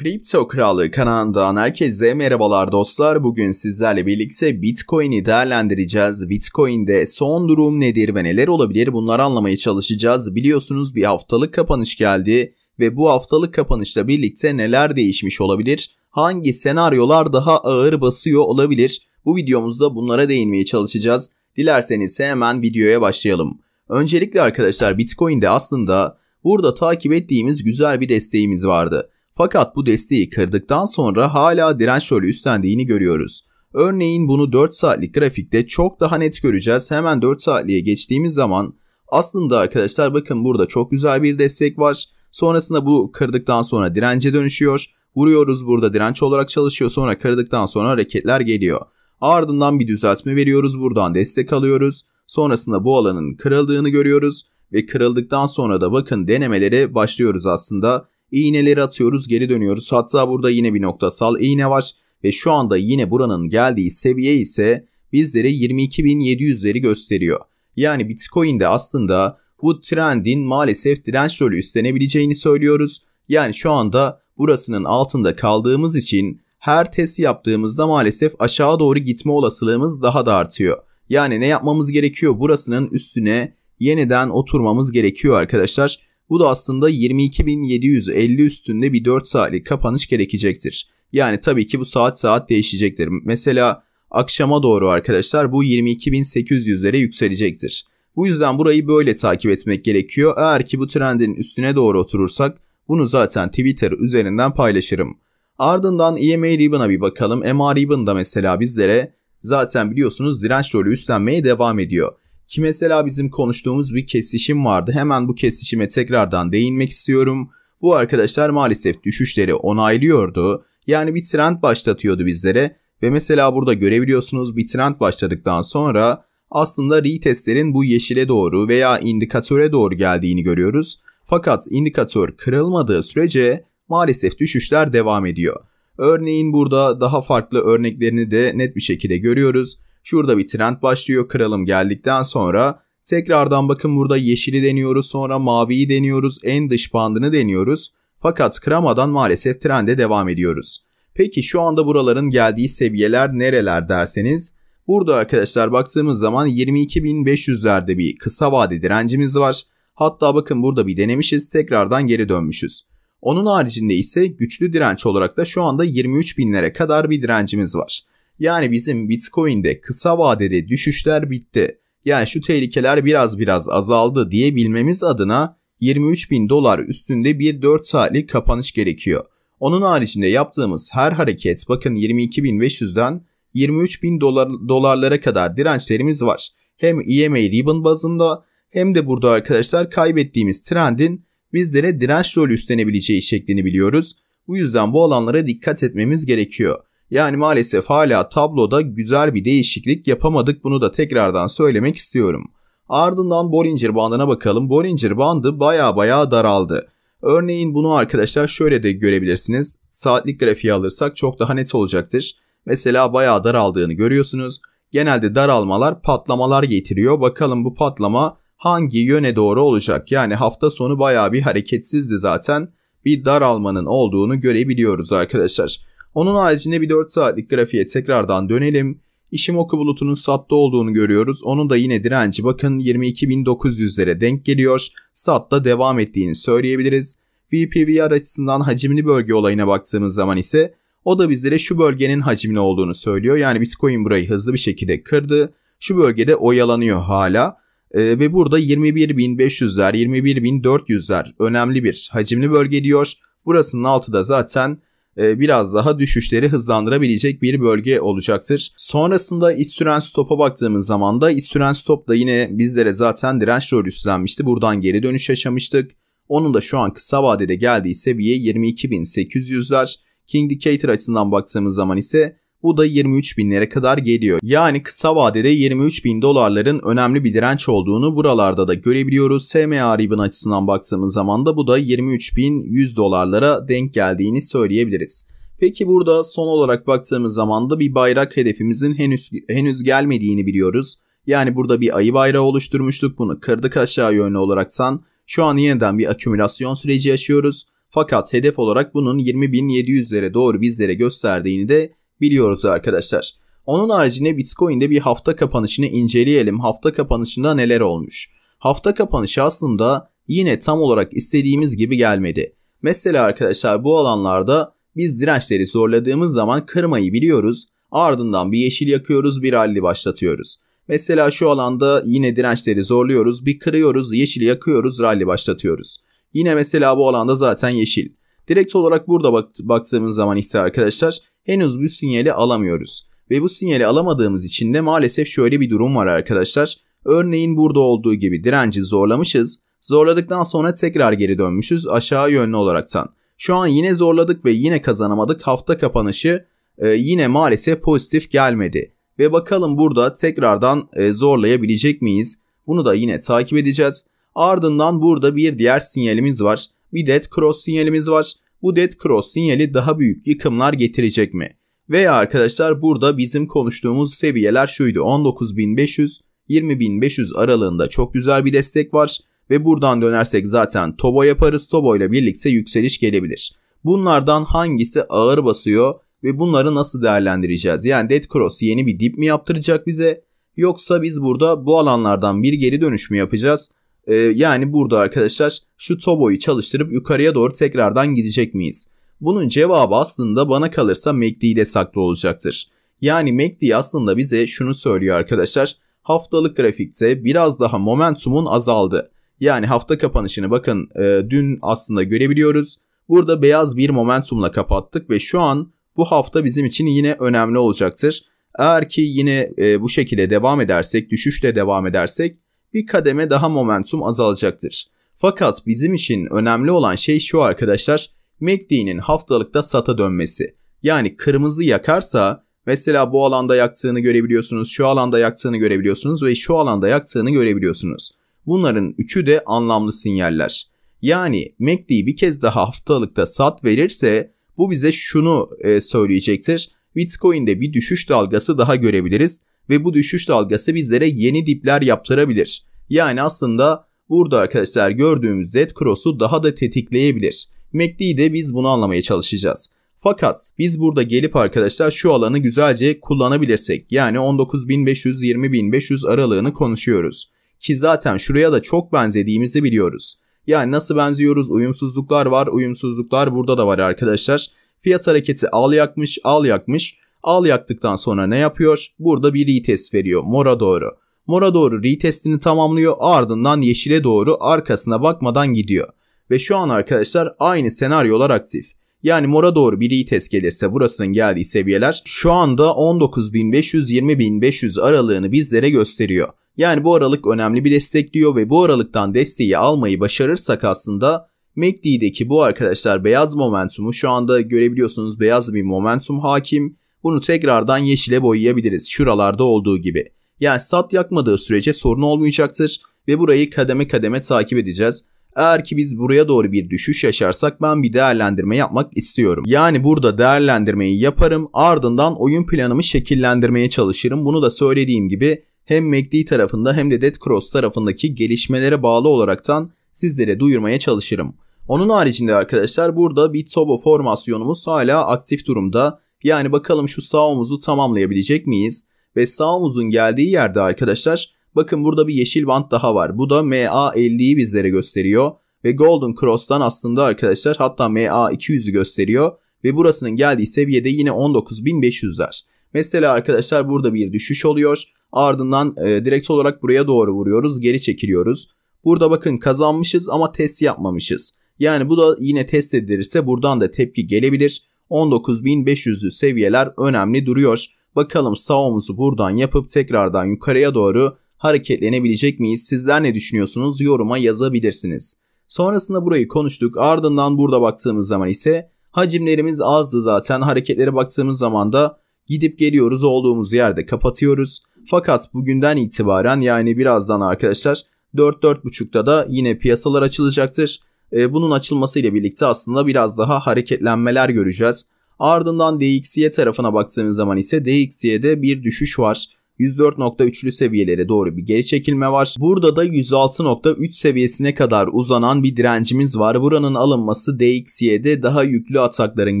Kripto Kralı kanalından herkese merhabalar dostlar. Bugün sizlerle birlikte Bitcoin'i değerlendireceğiz. Bitcoin'de son durum nedir ve neler olabilir bunları anlamaya çalışacağız. Biliyorsunuz bir haftalık kapanış geldi ve bu haftalık kapanışla birlikte neler değişmiş olabilir? Hangi senaryolar daha ağır basıyor olabilir? Bu videomuzda bunlara değinmeye çalışacağız. Dilerseniz hemen videoya başlayalım. Öncelikle arkadaşlar Bitcoin'de aslında burada takip ettiğimiz güzel bir desteğimiz vardı. Fakat bu desteği kırdıktan sonra hala direnç rolü üstlendiğini görüyoruz. Örneğin bunu 4 saatlik grafikte çok daha net göreceğiz. Hemen 4 saatliğe geçtiğimiz zaman aslında arkadaşlar bakın burada çok güzel bir destek var. Sonrasında bu kırdıktan sonra dirence dönüşüyor. Vuruyoruz burada direnç olarak çalışıyor. Sonra kırdıktan sonra hareketler geliyor. Ardından bir düzeltme veriyoruz. Buradan destek alıyoruz. Sonrasında bu alanın kırıldığını görüyoruz. Ve kırıldıktan sonra da bakın denemeleri başlıyoruz aslında. İğneleri atıyoruz geri dönüyoruz. Hatta burada yine bir noktasal iğne var ve şu anda yine buranın geldiği seviye ise bizlere 22.700'leri gösteriyor. Yani Bitcoin'de aslında bu trendin maalesef direnç rolü üstlenebileceğini söylüyoruz. Yani şu anda burasının altında kaldığımız için her test yaptığımızda maalesef aşağı doğru gitme olasılığımız daha da artıyor. Yani ne yapmamız gerekiyor? Burasının üstüne yeniden oturmamız gerekiyor arkadaşlar. Bu da aslında 22.750 üstünde bir 4 saatlik kapanış gerekecektir. Yani tabii ki bu saat saat değişecektir. Mesela akşama doğru arkadaşlar bu 22.800'lere yükselecektir. Bu yüzden burayı böyle takip etmek gerekiyor. Eğer ki bu trendin üstüne doğru oturursak bunu zaten Twitter üzerinden paylaşırım. Ardından EMA Ribbon'a bir bakalım. E MA Ribbon da mesela bizlere zaten biliyorsunuz direnç rolü üstlenmeye devam ediyor ki mesela bizim konuştuğumuz bir kesişim vardı. Hemen bu kesişime tekrardan değinmek istiyorum. Bu arkadaşlar maalesef düşüşleri onaylıyordu. Yani bir trend başlatıyordu bizlere ve mesela burada görebiliyorsunuz bir trend başladıktan sonra aslında retestlerin bu yeşile doğru veya indikatöre doğru geldiğini görüyoruz. Fakat indikatör kırılmadığı sürece maalesef düşüşler devam ediyor. Örneğin burada daha farklı örneklerini de net bir şekilde görüyoruz. Şurada bir trend başlıyor. Kralım geldikten sonra tekrardan bakın burada yeşili deniyoruz. Sonra maviyi deniyoruz. En dış bandını deniyoruz. Fakat kıramadan maalesef trende devam ediyoruz. Peki şu anda buraların geldiği seviyeler nereler derseniz burada arkadaşlar baktığımız zaman 22.500'lerde bir kısa vade direncimiz var. Hatta bakın burada bir denemişiz tekrardan geri dönmüşüz. Onun haricinde ise güçlü direnç olarak da şu anda 23.000'lere kadar bir direncimiz var. Yani bizim Bitcoin'de kısa vadede düşüşler bitti. Yani şu tehlikeler biraz biraz azaldı diyebilmemiz adına 23 bin dolar üstünde bir 4 saatlik kapanış gerekiyor. Onun haricinde yaptığımız her hareket bakın 22.500'den 23 bin dolar, dolarlara kadar dirençlerimiz var. Hem EMA ribbon bazında hem de burada arkadaşlar kaybettiğimiz trendin bizlere direnç rolü üstlenebileceği şeklini biliyoruz. Bu yüzden bu alanlara dikkat etmemiz gerekiyor. Yani maalesef hala tabloda güzel bir değişiklik yapamadık bunu da tekrardan söylemek istiyorum. Ardından Bollinger bandına bakalım. Bollinger bandı baya baya daraldı. Örneğin bunu arkadaşlar şöyle de görebilirsiniz. Saatlik grafiği alırsak çok daha net olacaktır. Mesela baya daraldığını görüyorsunuz. Genelde daralmalar patlamalar getiriyor. Bakalım bu patlama hangi yöne doğru olacak? Yani hafta sonu baya bir hareketsizdi zaten. Bir daralmanın olduğunu görebiliyoruz arkadaşlar. Onun haricinde bir 4 saatlik grafiğe tekrardan dönelim. Ishimoku bulutunun satta olduğunu görüyoruz. Onun da yine direnci bakın 22.900'lere denk geliyor. Satta devam ettiğini söyleyebiliriz. VPVR açısından hacimli bölge olayına baktığımız zaman ise o da bizlere şu bölgenin hacimli olduğunu söylüyor. Yani Bitcoin burayı hızlı bir şekilde kırdı. Şu bölgede oyalanıyor hala. Ee, ve burada 21.500'ler, 21.400'ler önemli bir hacimli bölge diyor. Burasının altı da zaten e, biraz daha düşüşleri hızlandırabilecek bir bölge olacaktır. Sonrasında iç süren stopa baktığımız zaman da iç süren stop da yine bizlere zaten direnç rolü üstlenmişti. Buradan geri dönüş yaşamıştık. Onun da şu an kısa vadede geldiği seviye 22.800'ler. King Indicator açısından baktığımız zaman ise bu da 23 binlere kadar geliyor. Yani kısa vadede 23 bin dolarların önemli bir direnç olduğunu buralarda da görebiliyoruz. SMA ribin açısından baktığımız zaman da bu da 23 bin 100 dolarlara denk geldiğini söyleyebiliriz. Peki burada son olarak baktığımız zaman da bir bayrak hedefimizin henüz henüz gelmediğini biliyoruz. Yani burada bir ayı bayrağı oluşturmuştuk bunu kırdık aşağı yönlü olaraktan. Şu an yeniden bir akümülasyon süreci yaşıyoruz. Fakat hedef olarak bunun 20.700'lere doğru bizlere gösterdiğini de biliyoruz arkadaşlar. Onun haricinde Bitcoin'de bir hafta kapanışını inceleyelim. Hafta kapanışında neler olmuş? Hafta kapanışı aslında yine tam olarak istediğimiz gibi gelmedi. Mesela arkadaşlar bu alanlarda biz dirençleri zorladığımız zaman kırmayı biliyoruz. Ardından bir yeşil yakıyoruz bir rally başlatıyoruz. Mesela şu alanda yine dirençleri zorluyoruz bir kırıyoruz yeşil yakıyoruz rally başlatıyoruz. Yine mesela bu alanda zaten yeşil. Direkt olarak burada bak baktığımız zaman ise arkadaşlar henüz bu sinyali alamıyoruz. Ve bu sinyali alamadığımız için de maalesef şöyle bir durum var arkadaşlar. Örneğin burada olduğu gibi direnci zorlamışız. Zorladıktan sonra tekrar geri dönmüşüz aşağı yönlü olaraktan. Şu an yine zorladık ve yine kazanamadık. Hafta kapanışı e, yine maalesef pozitif gelmedi. Ve bakalım burada tekrardan e, zorlayabilecek miyiz? Bunu da yine takip edeceğiz. Ardından burada bir diğer sinyalimiz var. Bir dead cross sinyalimiz var. Bu Dead Cross sinyali daha büyük yıkımlar getirecek mi? Veya arkadaşlar burada bizim konuştuğumuz seviyeler şuydu 19.500 20.500 aralığında çok güzel bir destek var ve buradan dönersek zaten Tobo yaparız Tobo ile birlikte yükseliş gelebilir. Bunlardan hangisi ağır basıyor ve bunları nasıl değerlendireceğiz? Yani Dead Cross yeni bir dip mi yaptıracak bize yoksa biz burada bu alanlardan bir geri dönüş mü yapacağız? Ee, yani burada arkadaşlar şu Tobo'yu çalıştırıp yukarıya doğru tekrardan gidecek miyiz? Bunun cevabı aslında bana kalırsa MACD ile saklı olacaktır. Yani MACD aslında bize şunu söylüyor arkadaşlar. Haftalık grafikte biraz daha momentumun azaldı. Yani hafta kapanışını bakın e, dün aslında görebiliyoruz. Burada beyaz bir momentumla kapattık ve şu an bu hafta bizim için yine önemli olacaktır. Eğer ki yine e, bu şekilde devam edersek, düşüşle devam edersek bir kademe daha momentum azalacaktır. Fakat bizim için önemli olan şey şu arkadaşlar. MACD'nin haftalıkta sata dönmesi. Yani kırmızı yakarsa mesela bu alanda yaktığını görebiliyorsunuz, şu alanda yaktığını görebiliyorsunuz ve şu alanda yaktığını görebiliyorsunuz. Bunların üçü de anlamlı sinyaller. Yani MACD bir kez daha haftalıkta sat verirse bu bize şunu e, söyleyecektir. Bitcoin'de bir düşüş dalgası daha görebiliriz ve bu düşüş dalgası bizlere yeni dipler yaptırabilir. Yani aslında burada arkadaşlar gördüğümüz Dead Cross'u daha da tetikleyebilir. MACD'de biz bunu anlamaya çalışacağız. Fakat biz burada gelip arkadaşlar şu alanı güzelce kullanabilirsek yani 19.500-20.500 aralığını konuşuyoruz. Ki zaten şuraya da çok benzediğimizi biliyoruz. Yani nasıl benziyoruz uyumsuzluklar var uyumsuzluklar burada da var arkadaşlar. Fiyat hareketi al yakmış al yakmış Al yaktıktan sonra ne yapıyor? Burada bir retest veriyor mora doğru. Mora doğru retestini tamamlıyor ardından yeşile doğru arkasına bakmadan gidiyor. Ve şu an arkadaşlar aynı senaryolar aktif. Yani mora doğru bir retest gelirse burasının geldiği seviyeler şu anda 19.500-20.500 aralığını bizlere gösteriyor. Yani bu aralık önemli bir destek diyor ve bu aralıktan desteği almayı başarırsak aslında MACD'deki e bu arkadaşlar beyaz momentumu şu anda görebiliyorsunuz beyaz bir momentum hakim bunu tekrardan yeşile boyayabiliriz şuralarda olduğu gibi. Yani sat yakmadığı sürece sorun olmayacaktır ve burayı kademe kademe takip edeceğiz. Eğer ki biz buraya doğru bir düşüş yaşarsak ben bir değerlendirme yapmak istiyorum. Yani burada değerlendirmeyi yaparım ardından oyun planımı şekillendirmeye çalışırım. Bunu da söylediğim gibi hem MACD e tarafında hem de Dead Cross tarafındaki gelişmelere bağlı olaraktan sizlere duyurmaya çalışırım. Onun haricinde arkadaşlar burada bir Tobo formasyonumuz hala aktif durumda. Yani bakalım şu sağ omuzu tamamlayabilecek miyiz? Ve sağ omuzun geldiği yerde arkadaşlar bakın burada bir yeşil bant daha var. Bu da MA50'yi bizlere gösteriyor. Ve Golden Cross'tan aslında arkadaşlar hatta MA200'ü gösteriyor. Ve burasının geldiği seviyede yine 19.500'ler. Mesela arkadaşlar burada bir düşüş oluyor. Ardından e, direkt olarak buraya doğru vuruyoruz. Geri çekiliyoruz. Burada bakın kazanmışız ama test yapmamışız. Yani bu da yine test edilirse buradan da tepki gelebilir. 19.500'lü seviyeler önemli duruyor. Bakalım sağ buradan yapıp tekrardan yukarıya doğru hareketlenebilecek miyiz? Sizler ne düşünüyorsunuz? Yoruma yazabilirsiniz. Sonrasında burayı konuştuk. Ardından burada baktığımız zaman ise hacimlerimiz azdı zaten. Hareketlere baktığımız zaman da gidip geliyoruz olduğumuz yerde kapatıyoruz. Fakat bugünden itibaren yani birazdan arkadaşlar 4-4.5'da da yine piyasalar açılacaktır. E, bunun açılmasıyla birlikte aslında biraz daha hareketlenmeler göreceğiz. Ardından DXY tarafına baktığımız zaman ise DXY'de bir düşüş var. 104.3'lü seviyelere doğru bir geri çekilme var. Burada da 106.3 seviyesine kadar uzanan bir direncimiz var. Buranın alınması DXY'de daha yüklü atakların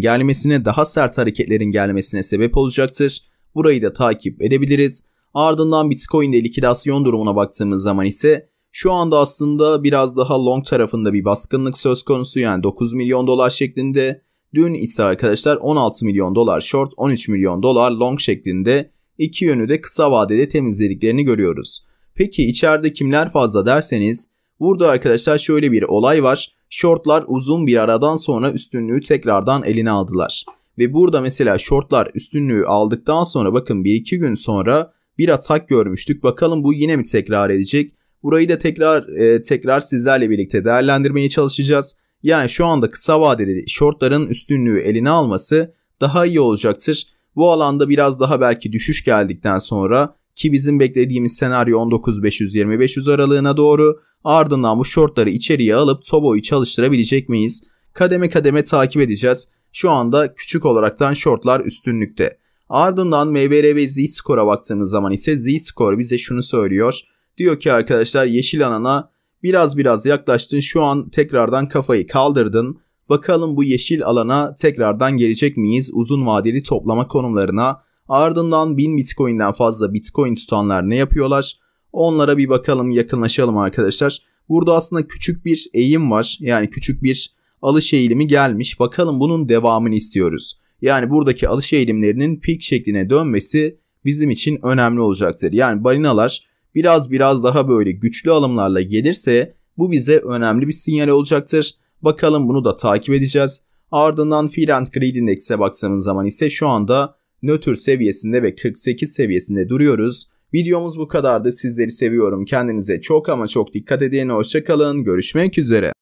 gelmesine, daha sert hareketlerin gelmesine sebep olacaktır. Burayı da takip edebiliriz. Ardından Bitcoin'de likidasyon durumuna baktığımız zaman ise şu anda aslında biraz daha long tarafında bir baskınlık söz konusu yani 9 milyon dolar şeklinde. Dün ise arkadaşlar 16 milyon dolar short 13 milyon dolar long şeklinde iki yönü de kısa vadede temizlediklerini görüyoruz. Peki içeride kimler fazla derseniz burada arkadaşlar şöyle bir olay var. Shortlar uzun bir aradan sonra üstünlüğü tekrardan eline aldılar. Ve burada mesela shortlar üstünlüğü aldıktan sonra bakın 1-2 gün sonra bir atak görmüştük. Bakalım bu yine mi tekrar edecek? Burayı da tekrar e, tekrar sizlerle birlikte değerlendirmeye çalışacağız. Yani şu anda kısa vadeli shortların üstünlüğü eline alması daha iyi olacaktır. Bu alanda biraz daha belki düşüş geldikten sonra ki bizim beklediğimiz senaryo 19.500-2500 aralığına doğru ardından bu shortları içeriye alıp Tobo'yu çalıştırabilecek miyiz? Kademe kademe takip edeceğiz. Şu anda küçük olaraktan shortlar üstünlükte. Ardından MBR ve Z-Score'a baktığımız zaman ise Z-Score bize şunu söylüyor. Diyor ki arkadaşlar yeşil alana biraz biraz yaklaştın şu an tekrardan kafayı kaldırdın. Bakalım bu yeşil alana tekrardan gelecek miyiz uzun vadeli toplama konumlarına? Ardından 1000 Bitcoin'den fazla Bitcoin tutanlar ne yapıyorlar? Onlara bir bakalım yakınlaşalım arkadaşlar. Burada aslında küçük bir eğim var. Yani küçük bir alış eğilimi gelmiş. Bakalım bunun devamını istiyoruz. Yani buradaki alış eğilimlerinin peak şekline dönmesi bizim için önemli olacaktır. Yani balinalar biraz biraz daha böyle güçlü alımlarla gelirse bu bize önemli bir sinyal olacaktır. Bakalım bunu da takip edeceğiz. Ardından Fear and Greed Index'e baktığımız zaman ise şu anda nötr seviyesinde ve 48 seviyesinde duruyoruz. Videomuz bu kadardı. Sizleri seviyorum. Kendinize çok ama çok dikkat edin. Hoşçakalın. Görüşmek üzere.